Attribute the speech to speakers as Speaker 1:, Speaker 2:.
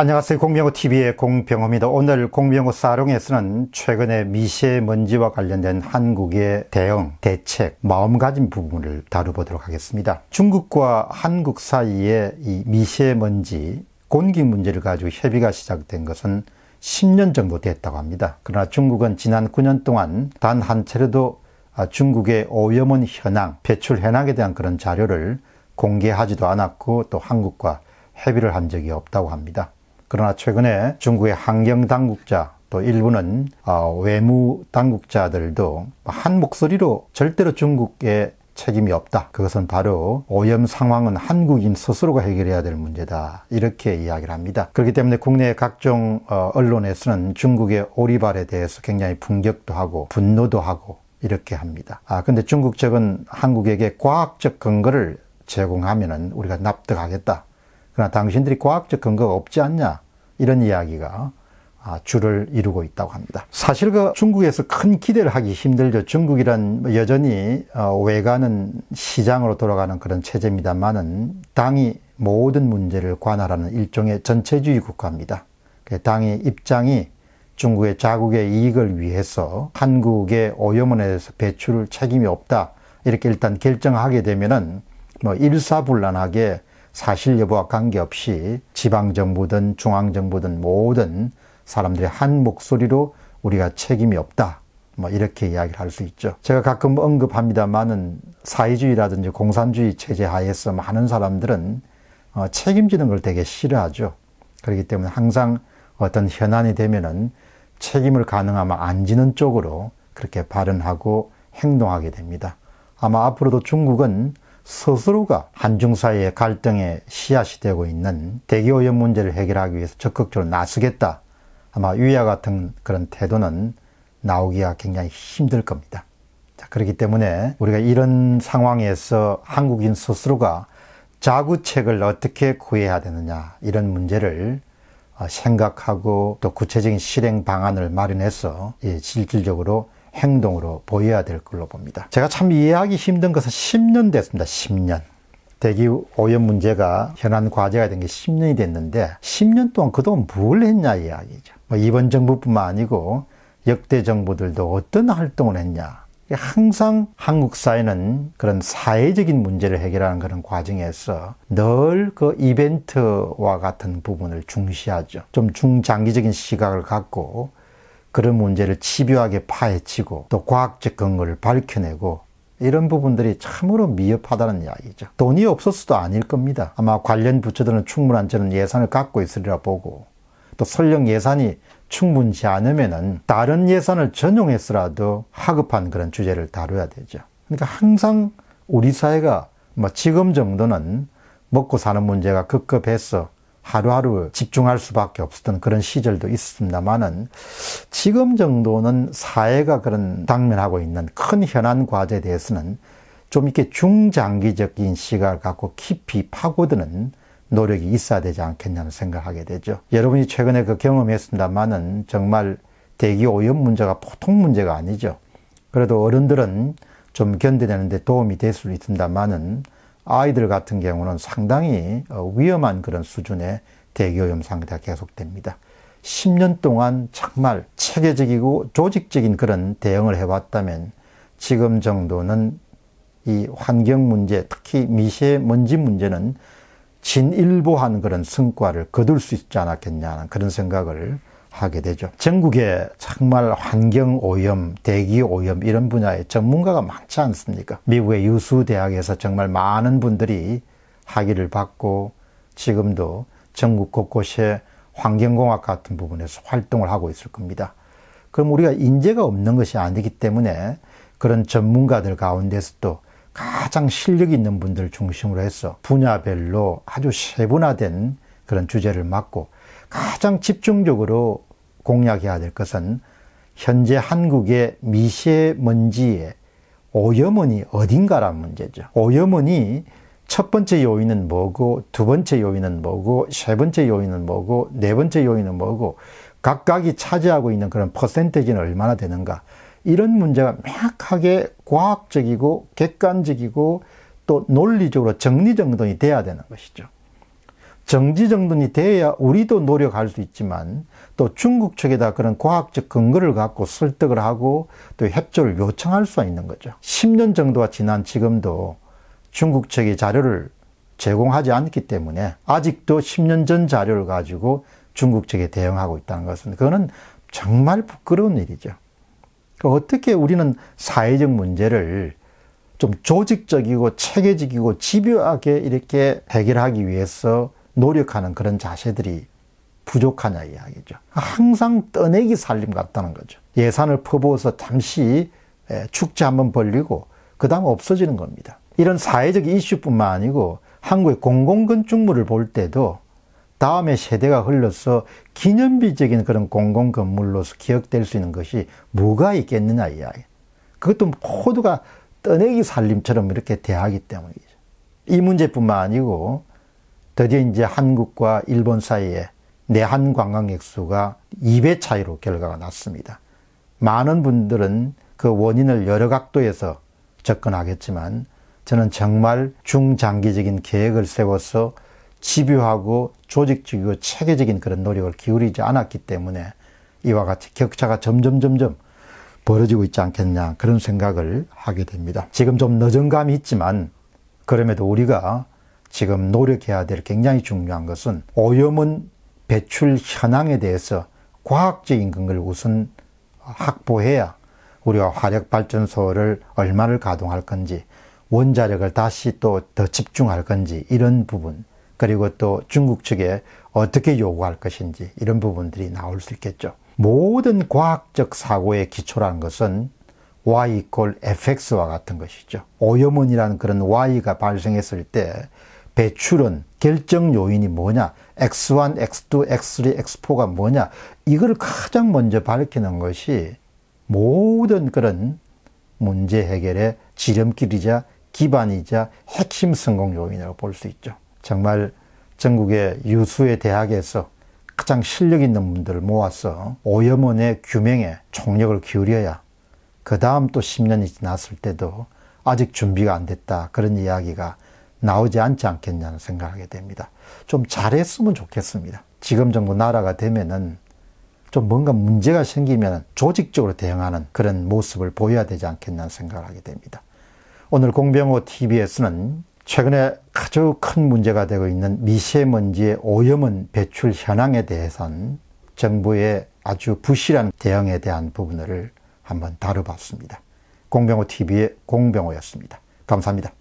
Speaker 1: 안녕하세요. 공병호TV의 공병호입니다. 오늘 공병호 사롱에서는 최근에 미세먼지와 관련된 한국의 대응, 대책, 마음가짐 부분을 다뤄보도록 하겠습니다. 중국과 한국 사이에 이 미세먼지, 공기 문제를 가지고 협의가 시작된 것은 10년 정도 됐다고 합니다. 그러나 중국은 지난 9년 동안 단 한 차례도 중국의 오염원 현황, 배출 현황에 대한 그런 자료를 공개하지도 않았고 또 한국과 협의를 한 적이 없다고 합니다. 그러나 최근에 중국의 환경 당국자 또 일부는 어, 외무 당국자들도 한 목소리로 절대로 중국에 책임이 없다. 그것은 바로 오염 상황은 한국인 스스로가 해결해야 될 문제다. 이렇게 이야기를 합니다. 그렇기 때문에 국내 각종 어, 언론에서는 중국의 오리발에 대해서 굉장히 분격도 하고 분노도 하고 이렇게 합니다. 아, 근데 중국 측은 한국에게 과학적 근거를 제공하면은 우리가 납득하겠다. 그러나 당신들이 과학적 근거가 없지 않냐 이런 이야기가 주를 아, 이루고 있다고 합니다. 사실 그 중국에서 큰 기대를 하기 힘들죠. 중국이란 여전히 어, 외가는 시장으로 돌아가는 그런 체제입니다만은 당이 모든 문제를 관할하는 일종의 전체주의 국가입니다. 그 당의 입장이 중국의 자국의 이익을 위해서 한국의 오염원에 대해서 배출 책임이 없다 이렇게 일단 결정하게 되면은 뭐 일사불란하게 사실 여부와 관계없이 지방정부든 중앙정부든 모든 사람들의 한 목소리로 우리가 책임이 없다. 뭐 이렇게 이야기를 할 수 있죠. 제가 가끔 언급합니다만은 사회주의라든지 공산주의 체제 하에서 많은 사람들은 어, 책임지는 걸 되게 싫어하죠. 그렇기 때문에 항상 어떤 현안이 되면은 책임을 가능하면 안 지는 쪽으로 그렇게 발언하고 행동하게 됩니다. 아마 앞으로도 중국은 스스로가 한중 사이의 갈등에 씨앗이 되고 있는 대기오염 문제를 해결하기 위해서 적극적으로 나서겠다. 아마 위와 같은 그런 태도는 나오기가 굉장히 힘들 겁니다. 자, 그렇기 때문에 우리가 이런 상황에서 한국인 스스로가 자구책을 어떻게 구해야 되느냐 이런 문제를 어, 생각하고 또 구체적인 실행 방안을 마련해서 예, 실질적으로 행동으로 보여야 될 걸로 봅니다. 제가 참 이해하기 힘든 것은 10년 됐습니다. 10년. 대기 오염 문제가 현안 과제가 된 게 10년이 됐는데 10년 동안 그동안 뭘 했냐 이야기죠. 뭐 이번 정부뿐만 아니고 역대 정부들도 어떤 활동을 했냐. 항상 한국 사회는 그런 사회적인 문제를 해결하는 그런 과정에서 늘 그 이벤트와 같은 부분을 중시하죠. 좀 중장기적인 시각을 갖고 그런 문제를 집요하게 파헤치고 또 과학적 근거를 밝혀내고 이런 부분들이 참으로 미흡하다는 이야기죠. 돈이 없었어도 아닐 겁니다. 아마 관련 부처들은 충분한 저는 예산을 갖고 있으리라 보고 또 설령 예산이 충분치 않으면 다른 예산을 전용했으라도 하급한 그런 주제를 다뤄야 되죠. 그러니까 항상 우리 사회가 뭐 지금 정도는 먹고 사는 문제가 급급해서 하루하루 집중할 수밖에 없었던 그런 시절도 있었습니다만은 지금 정도는 사회가 그런 당면하고 있는 큰 현안 과제에 대해서는 좀 이렇게 중장기적인 시각을 갖고 깊이 파고드는 노력이 있어야 되지 않겠냐는 생각하게 을 되죠. 여러분이 최근에 그 경험했습니다만은 정말 대기 오염 문제가 보통 문제가 아니죠. 그래도 어른들은 좀 견뎌내는데 도움이 될 수 있습니다만은 아이들 같은 경우는 상당히 어, 위험한 그런 수준의 대기오염 상태가 계속됩니다. 10년 동안 정말 체계적이고 조직적인 그런 대응을 해왔다면 지금 정도는 이 환경 문제, 특히 미세먼지 문제는 진일보한 그런 성과를 거둘 수 있지 않았겠냐는 그런 생각을 하게 되죠. 전국에 정말 환경 오염, 대기 오염 이런 분야에 전문가가 많지 않습니까? 미국의 유수 대학에서 정말 많은 분들이 학위를 받고 지금도 전국 곳곳에 환경공학 같은 부분에서 활동을 하고 있을 겁니다. 그럼 우리가 인재가 없는 것이 아니기 때문에 그런 전문가들 가운데서도 가장 실력 있는 분들 중심으로 해서 분야별로 아주 세분화된 그런 주제를 맡고 가장 집중적으로 공약해야 될 것은 현재 한국의 미세먼지의 오염원이 어딘가란 문제죠. 오염원이 첫 번째 요인은 뭐고, 두 번째 요인은 뭐고, 세 번째 요인은 뭐고, 네 번째 요인은 뭐고, 각각이 차지하고 있는 그런 퍼센테이지는 얼마나 되는가. 이런 문제가 명확하게 과학적이고 객관적이고 또 논리적으로 정리정돈이 돼야 되는 것이죠. 정지정돈이 돼야 우리도 노력할 수 있지만 또 중국 측에다 그런 과학적 근거를 갖고 설득을 하고 또 협조를 요청할 수가 있는 거죠. 10년 정도가 지난 지금도 중국 측이 자료를 제공하지 않기 때문에 아직도 10년 전 자료를 가지고 중국 측에 대응하고 있다는 것은 그거는 정말 부끄러운 일이죠. 그 어떻게 우리는 사회적 문제를 좀 조직적이고 체계적이고 집요하게 이렇게 해결하기 위해서 노력하는 그런 자세들이 부족하냐 이야기죠. 항상 떠내기 살림 같다는 거죠. 예산을 퍼부어서 잠시 축제 한번 벌리고 그 다음 없어지는 겁니다. 이런 사회적 이슈뿐만 아니고 한국의 공공건축물을 볼 때도 다음에 세대가 흘러서 기념비적인 그런 공공건물로서 기억될 수 있는 것이 뭐가 있겠느냐 이야기. 그것도 코드가 떠내기 살림처럼 이렇게 대하기 때문이죠. 이 문제뿐만 아니고 드디어 이제 한국과 일본 사이에 내한 관광객 수가 2배 차이로 결과가 났습니다. 많은 분들은 그 원인을 여러 각도에서 접근하겠지만 저는 정말 중장기적인 계획을 세워서 집요하고 조직적이고 체계적인 그런 노력을 기울이지 않았기 때문에 이와 같이 격차가 점점 점점 벌어지고 있지 않겠냐 그런 생각을 하게 됩니다. 지금 좀 늦은 감이 있지만 그럼에도 우리가 지금 노력해야 될 굉장히 중요한 것은 오염은 배출 현황에 대해서 과학적인 근거를 우선 확보해야 우리가 화력 발전소를 얼마를 가동할 건지 원자력을 다시 또 더 집중할 건지 이런 부분 그리고 또 중국 측에 어떻게 요구할 것인지 이런 부분들이 나올 수 있겠죠. 모든 과학적 사고의 기초라는 것은 y equal fx와 같은 것이죠. 오염원이라는 그런 y가 발생했을 때 배출은 결정 요인이 뭐냐, X1, X2, X3, X4가 뭐냐, 이걸 가장 먼저 밝히는 것이 모든 그런 문제 해결의 지름길이자 기반이자 핵심 성공 요인이라고 볼 수 있죠. 정말 전국의 유수의 대학에서 가장 실력 있는 분들을 모아서 오염원의 규명에 총력을 기울여야 그 다음 또 10년이 지났을 때도 아직 준비가 안 됐다 그런 이야기가 나오지 않지 않겠냐는 생각하게 됩니다. 좀 잘했으면 좋겠습니다. 지금 정부 나라가 되면은 좀 뭔가 문제가 생기면 조직적으로 대응하는 그런 모습을 보여야 되지 않겠냐는 생각 하게 됩니다. 오늘 공병호 TV에서는 최근에 아주 큰 문제가 되고 있는 미세먼지의 오염은 배출 현황에 대해선 정부의 아주 부실한 대응에 대한 부분을 한번 다뤄봤습니다. 공병호 TV의 공병호였습니다. 감사합니다.